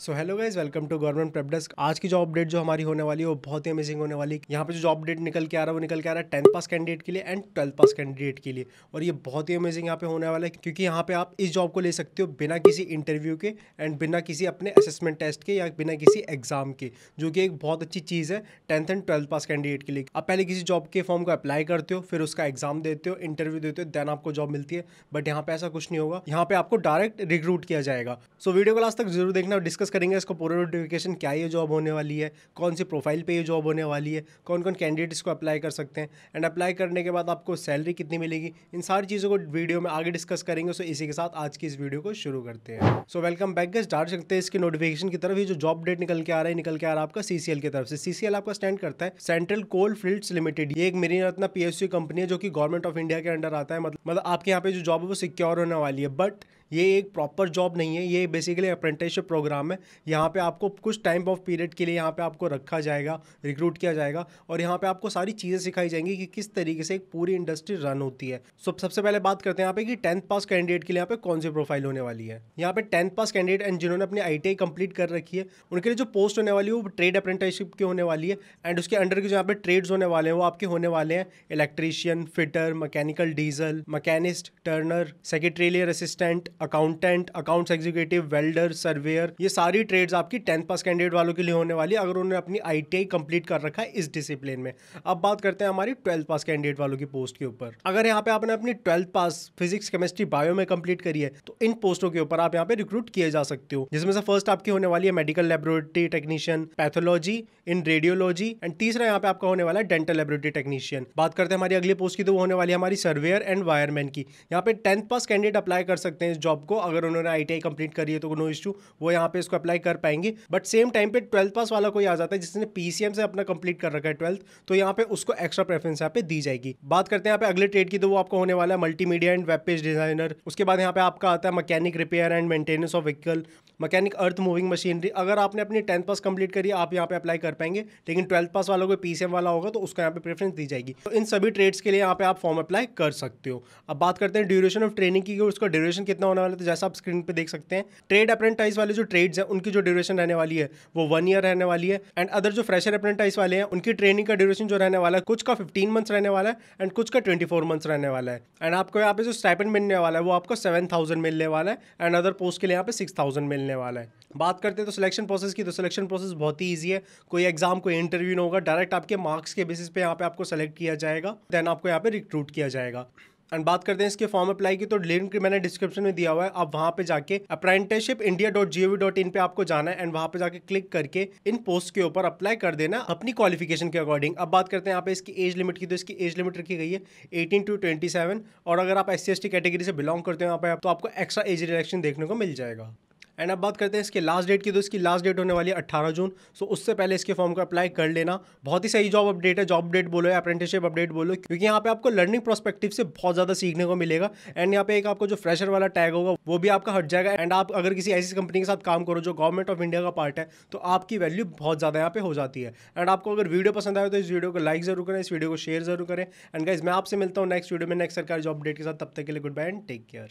so hello guys welcome to government prep desk आज की जो अपडेट जो हमारी होने वाली है वो बहुत ही अमेजिंग होने वाली है यहाँ पे जो जॉब अपडेट निकल के आ रहा है वो निकल के आ रहा है टेंथ पास कैंडिडेट के लिए एंड ट्वेल्थ पास कैंडिडेट के लिए और ये बहुत ही अमेजिंग यहाँ पे होने वाला है क्योंकि यहाँ पे आप इस जॉब को ले सकते हो बिना किसी इंटरव्यू के एंड बिना किसी अपने असेसमेंट टेस्ट के या बिना किसी एग्जाम के जो कि एक बहुत अच्छी चीज़ है tenth and twelfth pass candidate के लिए आप पहले किसी जॉब के फॉर्म को अप्लाई करते हो फिर उसका एग्जाम देते हो इंटरव्यू देते हो देन आपको जॉब मिलती है बट यहाँ पे ऐसा कुछ नहीं होगा यहाँ पे आपको डायरेक्ट रिक्रूट किया जाएगा सो वीडियो को लास्ट तक जरूर देखना डिस्कस डिस्कस करेंगे इसको पूरा नोटिफिकेशन क्या ये जॉब होने वाली है कौन सी प्रोफाइल पे ये जॉब होने वाली है कौन कौन कैंडिडेट्स को अप्लाई कर सकते हैं एंड अप्लाई करने के बाद आपको सैलरी कितनी मिलेगी इन सारी चीज़ों को वीडियो में आगे डिस्कस करेंगे सो इसी के साथ आज की इस वीडियो को शुरू करते हैं सो वेलकम बैक गेस्ट डाल सकते हैं इसके नोटिफिकेशन की तरफ ये जो जॉब डेट निकल के आ रहा है निकल के आ रहा है आपका सीसीएल की तरफ से सीसीएल आपका स्टैंड करता है सेंट्रल कोल फील्ड्स लिमिटेड ये एक मेरी रत्ना पी कंपनी है जो कि गवर्नमेंट ऑफ इंडिया के अंडर आता है मतलब मतलब आपके यहाँ पे जो जॉब है वो सिक्योर होने वाली है बट ये एक प्रॉपर जॉब नहीं है ये बेसिकली अप्रेंटिसशिप प्रोग्राम है यहाँ पे आपको कुछ टाइम ऑफ पीरियड के लिए यहाँ पे आपको रखा जाएगा रिक्रूट किया जाएगा और यहाँ पे आपको सारी चीज़ें सिखाई जाएंगी कि किस तरीके से एक पूरी इंडस्ट्री रन होती है सब सबसे पहले बात करते हैं यहाँ पे कि टेंथ पास कैंडिडेट के लिए यहाँ पे कौन सी प्रोफाइल होने वाली है यहाँ पे टेंथ पास कैंडिडेट एंड जिन्होंने अपनी आई टी कर रखी है उनके लिए जो पोस्ट होने वाली है वो ट्रेड अप्रेंटिसशिप की होने वाली है एंड उसके अंडर के जो यहाँ पे ट्रेड्स होने वाले हैं वो आपके होने वाले हैं electrician fitter mechanical diesel machinist turner secretarial assistant accountant accounts executive welder surveyor ये सारी ट्रेड्स आपकी टेंथ पास कैंडिडेट वालों के लिए होने वाली अगर उन्होंने अपनी आई कंप्लीट कर रखा है इस डिसिप्लिन में अब बात करते हैं हमारी ट्वेल्थ पास कैंडिडेट वालों की पोस्ट के ऊपर अगर यहाँ पे आपने अपनी twelfth pass physics chemistry bio में कंप्लीट करी है तो इन पोस्टों के ऊपर आप यहाँ पे रिक्रूट किए जा सकते हो जिसमें से फर्स्ट आपकी होने वाली है medical laboratory technician pathology in radiology and तीसरा यहाँ पे आपका होने वाला है डेंटल लेबोरेटरी टेक्नीशियन बात करते हैं हमारी अगली पोस्ट की तो वो होने वाली है हमारी सर्वेयर एंड वायरमैन की यहाँ पे टेंथ पास कैंडिडेट अप्लाई कर सकते हैं जॉब को अगर उन्होंने आई टी कंप्लीट करी है तो नो इशू वो यहाँ पे इसको अप्लाई कर पाएंगे बट सेम टाइम पे ट्वेल्थ पास वाला कोई आ जाता है जिसने पीसीएम से अपना कंप्लीट कर रखा है ट्वेल्थ तो यहाँ पे उसको एक्स्ट्रा प्रेफरेंस यहाँ पे दी जाएगी बात करते हैं यहाँ पे अगले ट्रेड की तो वो आपको होने वाला है multimedia and web page designer उसके बाद यहाँ पे आपका आता है mechanic repair and maintenance of vehicle mechanic earth moving machinery अगर आपने अपनी टेंथ पास कंप्लीट करी आप यहाँ पे अप्लाई कर पाएंगे लेकिन ट्वेल्थ पास वालों को पीसीएम वाला होगा तो उसको यहाँ पे प्रेफरेंस दी जाएगी तो इन सभी ट्रेड्स के लिए यहाँ पे आप फॉर्म अप्लाई कर सकते हो अब बात करते हैं ड्यूरेशन ऑफ ट्रेनिंग की उसका ड्यूरेशन कितना होने वाला है तो जैसा आप स्क्रीन पे देख सकते हैं ट्रेड अप्रेंटाइज वाले जो ट्रेड्स हैं उनकी जो ड्यूरेशन रहने वाली है वो वन ईयर रहने वाली है एंड अदर जो फ्रेशर अप्रेंटाइज वाले हैं उनकी ट्रेनिंग का ड्यूरेशन जो रहने वाला है कुछ का फिफ्टीन मंथ्स रहने वाला है एंड कुछ का ट्वेंटी मंथ्स रहने वाला है एंड आपको यहाँ पे जो स्टाइपेंड मिलने वाला है वो आपको सेवन मिलने वाला है एंड अदर पोस्ट के लिए यहाँ पे सिक्स मिलने वाला है बात करते हैं तो सिलेक्शन प्रोसेस की तो सिलेक्शन प्रोसेस बहुत ही ईजी है कोई एग्जाम कोई इंटरव्यू नहीं होगा डायरेक्ट आपके मार्क्स के बेसिस पे यहाँ पे आपको सेलेक्ट किया जाएगा देन आपको यहाँ पे रिक्रूट किया जाएगा एंड बात करते हैं इसके फॉर्म अप्लाई की तो लिंक मैंने डिस्क्रिप्शन में दिया हुआ है आप वहाँ पे जाके apprenticeship India dot G O dot in पे आपको जाना है एंड वहाँ पे जाके क्लिक करके इन पोस्ट के ऊपर अप्लाई कर देना अपनी क्वालिफिकेशन के अकॉर्डिंग अब बात करते हैं यहाँ पे इसकी एज लिमिट की तो इसकी एज लिमिट रखी गई है एटीन टू ट्वेंटी सेवन और अगर आप एस सी कैटेगरी से बिलोंग करते हो यहाँ पे तो आपको एक्स्ट्रा एज रिलेक्शन देखने को मिल जाएगा एंड अब बात करते हैं इसके लास्ट डेट की तो इसकी लास्ट डेट होने वाली है अट्ठारह जून सो उससे पहले इसके फॉर्म को अप्लाई कर लेना बहुत ही सही जॉब अपडेट है जॉब अपडेट बोलो या अप्रेंटिसशिप अपडेट बोलो क्योंकि यहाँ पे आपको लर्निंग प्रोस्पेक्टिव से बहुत ज़्यादा सीखने को मिलेगा एंड यहाँ पे एक आपको जो फ्रेशर वाला टैग होगा वो भी आपका हट जाएगा एंड आप अगर किसी ऐसी कंपनी के साथ काम करो जो गवर्नमेंट ऑफ इंडिया का पार्ट है तो आपकी वैल्यू बहुत ज़्यादा यहाँ पे हो जाती है एंड आपको अगर वीडियो पसंद आए तो इस वीडियो को लाइक जरूर करें इस वीडियो को शेयर जरूर करें एंड गाइज मैं आपसे मिलता हूँ नेक्स्ट वीडियो में नेक्स्ट सरकार जॉब अपडेट के साथ तब तक के लिए goodbye and take care